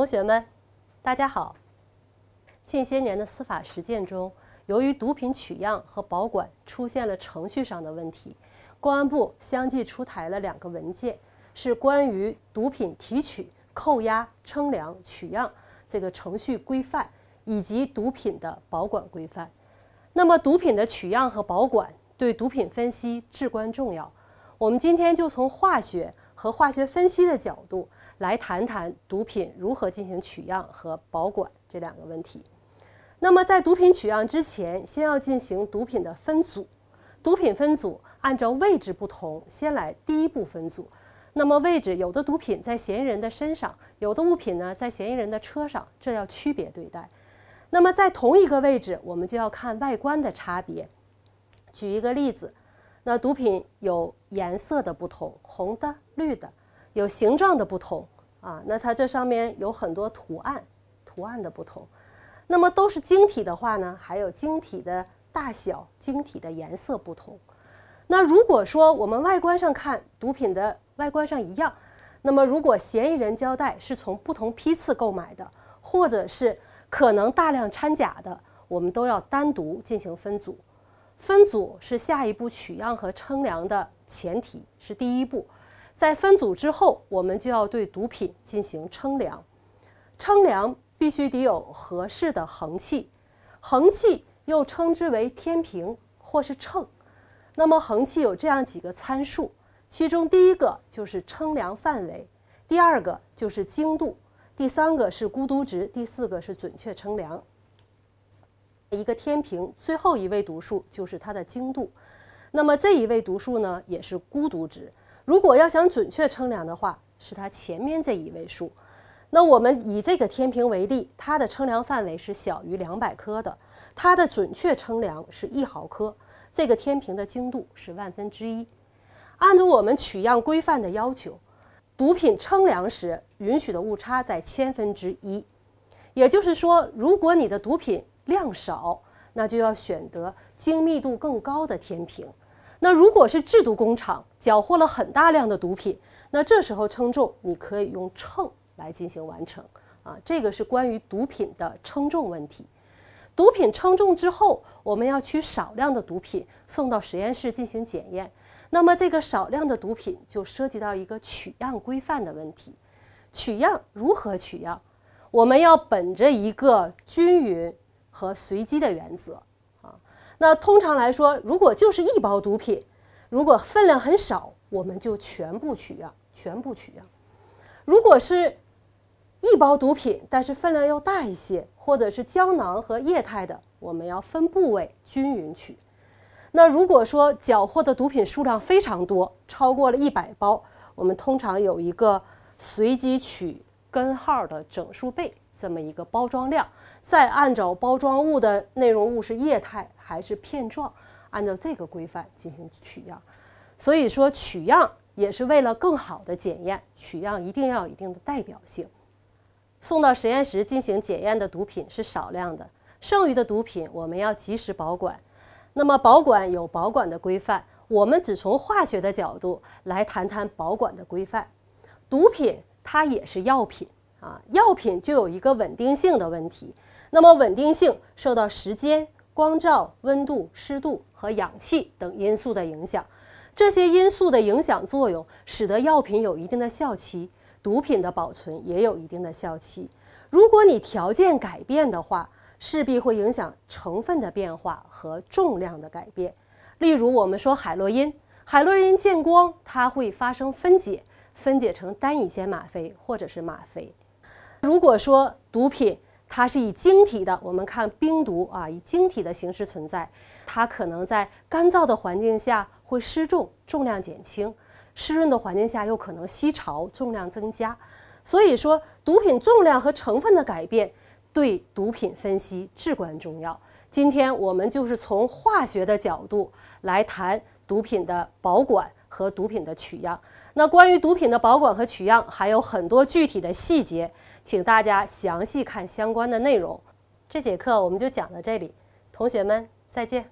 同学们，大家好。近些年的司法实践中，由于毒品取样和保管出现了程序上的问题，公安部相继出台了两个文件，是关于毒品提取、扣押、称量、取样这个程序规范，以及毒品的保管规范。那么，毒品的取样和保管对毒品分析至关重要。我们今天就从化学。和化学分析的角度来谈谈毒品如何进行取样和保管这两个问题。那么，在毒品取样之前，先要进行毒品的分组。毒品分组按照位置不同，先来第一步分组。那么，位置有的毒品在嫌疑人的身上，有的物品呢在嫌疑人的车上，这要区别对待。那么，在同一个位置，我们就要看外观的差别。举一个例子，那毒品有颜色的不同。红的、绿的，有形状的不同啊。那它这上面有很多图案，图案的不同。那么都是晶体的话呢，还有晶体的大小、晶体的颜色不同。那如果说我们外观上看，毒品的外观上一样，那么如果嫌疑人交代是从不同批次购买的，或者是可能大量掺假的，我们都要单独进行分组。分组是下一步取样和称量的前提，是第一步。在分组之后，我们就要对毒品进行称量。称量必须得有合适的衡器，衡器又称之为天平或是秤。那么，衡器有这样几个参数：其中第一个就是称量范围，第二个就是精度，第三个是估读值，第四个是准确称量。一个天平最后一位读数就是它的精度，那么这一位读数呢也是孤独值。如果要想准确称量的话，是它前面这一位数。那我们以这个天平为例，它的称量范围是小于两百克的，它的准确称量是一毫克。这个天平的精度是万分之一。按照我们取样规范的要求，毒品称量时允许的误差在千分之一。也就是说，如果你的毒品量少，那就要选择精密度更高的天平。那如果是制毒工厂缴获了很大量的毒品，那这时候称重你可以用秤来进行完成。啊，这个是关于毒品的称重问题。毒品称重之后，我们要取少量的毒品送到实验室进行检验。那么这个少量的毒品就涉及到一个取样规范的问题。取样如何取样？我们要本着一个均匀。和随机的原则啊，那通常来说，如果就是一包毒品，如果分量很少，我们就全部取样，全部取样；如果是，一包毒品，但是分量要大一些，或者是胶囊和液态的，我们要分部位均匀取。那如果说缴获的毒品数量非常多，超过了一百包，我们通常有一个随机取根号的整数倍。这么一个包装量，再按照包装物的内容物是液态还是片状，按照这个规范进行取样。所以说取样也是为了更好的检验，取样一定要有一定的代表性。送到实验室进行检验的毒品是少量的，剩余的毒品我们要及时保管。那么保管有保管的规范，我们只从化学的角度来谈谈保管的规范。毒品它也是药品。啊，药品就有一个稳定性的问题。那么，稳定性受到时间、光照、温度、湿度和氧气等因素的影响。这些因素的影响作用，使得药品有一定的效期。毒品的保存也有一定的效期。如果你条件改变的话，势必会影响成分的变化和重量的改变。例如，我们说海洛因，海洛因见光，它会发生分解，分解成单乙酰吗啡或者是吗啡。如果说毒品它是以晶体的，我们看冰毒啊，以晶体的形式存在，它可能在干燥的环境下会失重，重量减轻；湿润的环境下又可能吸潮，重量增加。所以说，毒品重量和成分的改变对毒品分析至关重要。今天我们就是从化学的角度来谈毒品的保管。和毒品的取样。那关于毒品的保管和取样还有很多具体的细节，请大家详细看相关的内容。这节课我们就讲到这里，同学们再见。